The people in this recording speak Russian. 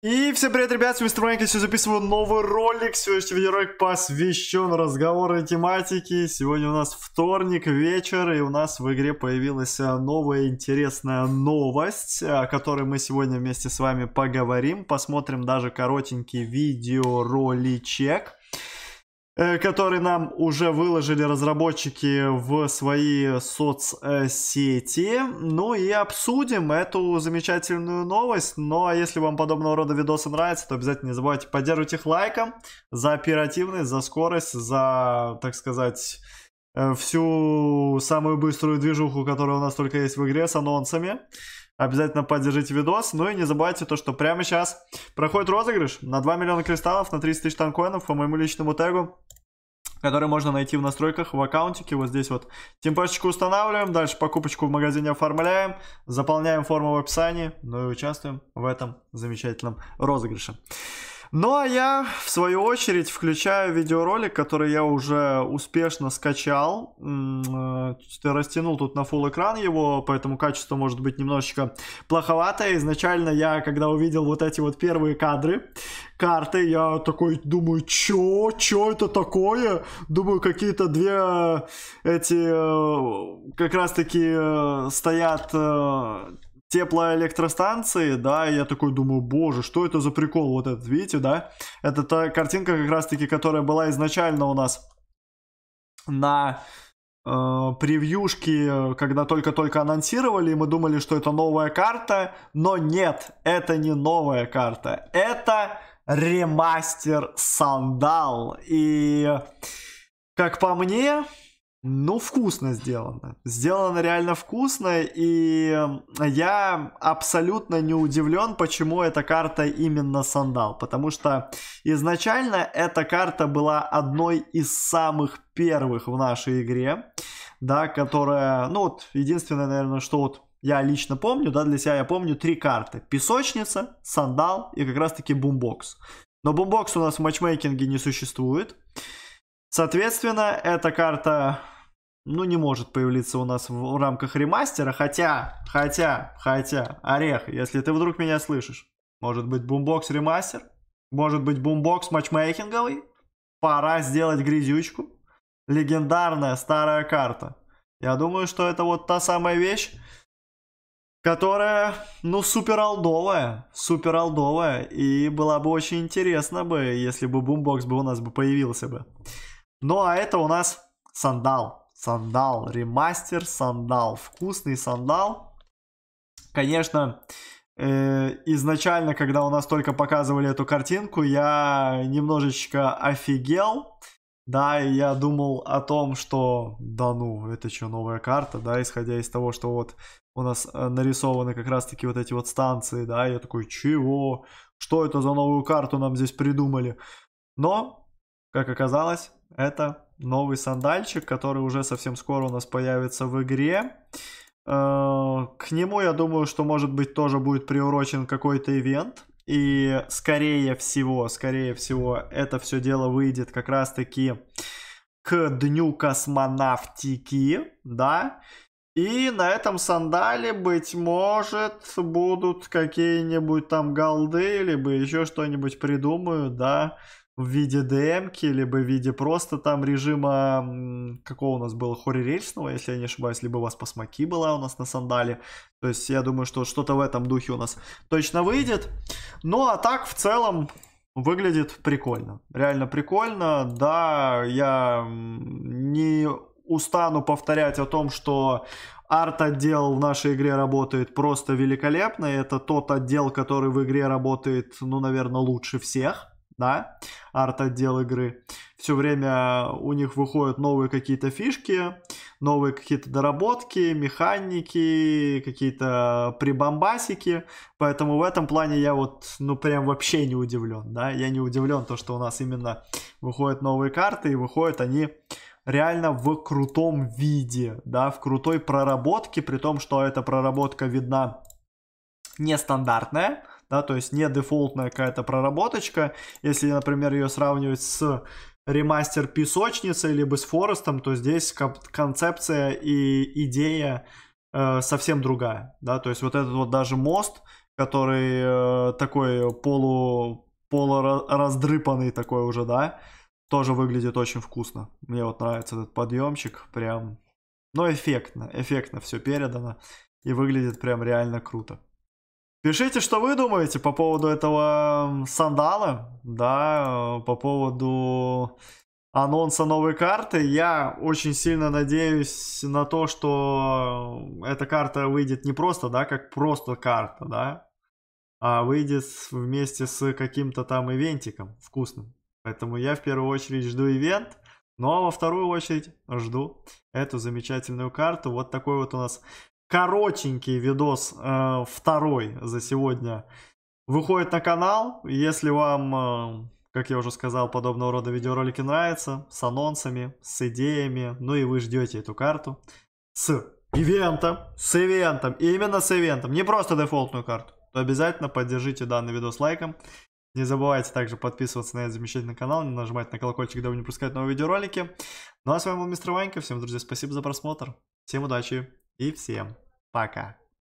И всем привет, ребят, с вами Строманик, я сегодня записываю новый ролик, сегодняшний видеоролик посвящен разговорной тематике. Сегодня у нас вторник вечер, и у нас в игре появилась а, новая интересная новость, о которой мы сегодня вместе с вами поговорим, посмотрим даже коротенький видеороличек. Э, который нам уже выложили разработчики в свои соцсети. Ну и обсудим эту замечательную новость. Ну а если вам подобного рода видосы нравятся, то обязательно не забывайте поддерживать их лайком за оперативность, за скорость, за, так сказать, э, всю самую быструю движуху, которая у нас только есть в игре с анонсами. Обязательно поддержите видос. Ну и не забывайте то, что прямо сейчас проходит розыгрыш на 2 миллиона кристаллов, на 30 тысяч танкоинов по моему личному тегу который можно найти в настройках в аккаунтике. Вот здесь вот темпешечку устанавливаем, дальше покупочку в магазине оформляем, заполняем форму в описании, ну и участвуем в этом замечательном розыгрыше. Ну а я, в свою очередь, включаю видеоролик, который я уже успешно скачал. Э, растянул тут на full экран его, поэтому качество может быть немножечко плоховатое. Изначально я, когда увидел вот эти вот первые кадры, карты, я такой думаю, чё, чё это такое? Думаю, какие-то две э, эти э, как раз-таки стоят теплоэлектростанции, да, и я такой думаю, боже, что это за прикол вот этот, видите, да? Это та картинка как раз-таки, которая была изначально у нас на э, превьюшке, когда только-только анонсировали, и мы думали, что это новая карта, но нет, это не новая карта, это ремастер Сандал, и как по мне, но вкусно сделано. Сделано реально вкусно, и я абсолютно не удивлен, почему эта карта именно сандал. Потому что изначально эта карта была одной из самых первых в нашей игре, да, которая, ну вот, единственное, наверное, что вот я лично помню, да, для себя я помню три карты. Песочница, сандал и как раз-таки бумбокс. Но бумбокс у нас в матчмейкинге не существует. Соответственно, эта карта ну, не может появиться у нас в рамках ремастера, хотя, хотя, хотя, Орех, если ты вдруг меня слышишь, может быть, бумбокс ремастер? Может быть, бумбокс матчмейкинговый? Пора сделать грязючку? Легендарная старая карта. Я думаю, что это вот та самая вещь, которая, ну, супер алдовая, супер алдовая, и была бы очень интересно бы, если бы бумбокс бы у нас бы появился бы. Ну, а это у нас сандал. Сандал, ремастер, сандал, вкусный сандал. Конечно, э, изначально, когда у нас только показывали эту картинку, я немножечко офигел. Да, и я думал о том, что, да ну, это что, новая карта, да, исходя из того, что вот у нас э, нарисованы как раз-таки вот эти вот станции, да, я такой, чего? Что это за новую карту нам здесь придумали? Но, как оказалось, это новый сандальчик, который уже совсем скоро у нас появится в игре. Э, к нему, я думаю, что, может быть, тоже будет приурочен какой-то ивент. И, скорее всего, скорее всего, это все дело выйдет как раз-таки к Дню космонавтики, да. И на этом сандале, быть может, будут какие-нибудь там голды, либо еще что-нибудь придумаю, да в виде DM-ки, либо в виде просто там режима, какого у нас было, хоррорельсного, если я не ошибаюсь, либо у вас посмаки была у нас на сандале. То есть я думаю, что что-то в этом духе у нас точно выйдет. Ну а так в целом выглядит прикольно. Реально прикольно. Да, я не устану повторять о том, что арт-отдел в нашей игре работает просто великолепно. Это тот отдел, который в игре работает, ну, наверное, лучше всех да, арт-отдел игры. Все время у них выходят новые какие-то фишки, новые какие-то доработки, механики, какие-то прибамбасики. Поэтому в этом плане я вот, ну, прям вообще не удивлен, да. Я не удивлен то, что у нас именно выходят новые карты, и выходят они реально в крутом виде, да, в крутой проработке, при том, что эта проработка видна нестандартная, да, то есть не дефолтная какая-то проработочка. Если, например, ее сравнивать с ремастер песочницы либо с Форестом, то здесь концепция и идея э, совсем другая, да, то есть вот этот вот даже мост, который э, такой полу полураздрыпанный такой уже, да, тоже выглядит очень вкусно. Мне вот нравится этот подъемчик, прям, ну, эффектно, эффектно все передано и выглядит прям реально круто. Пишите, что вы думаете по поводу этого сандала, да, э, по поводу анонса новой карты. Я очень сильно надеюсь на то, что э, эта карта выйдет не просто, да, как просто карта, да, а выйдет вместе с каким-то там ивентиком вкусным. Поэтому я в первую очередь жду ивент, ну а во вторую очередь жду эту замечательную карту. Вот такой вот у нас коротенький видос э, второй за сегодня выходит на канал. Если вам, э, как я уже сказал, подобного рода видеоролики нравятся, с анонсами, с идеями, ну и вы ждете эту карту с ивентом, с ивентом, именно с ивентом, не просто дефолтную карту, то обязательно поддержите данный видос лайком. Не забывайте также подписываться на этот замечательный канал, нажимать на колокольчик, дабы не пропускать новые видеоролики. Ну а с вами был Мистер Ванька, всем, друзья, спасибо за просмотр, всем удачи! И всем пока!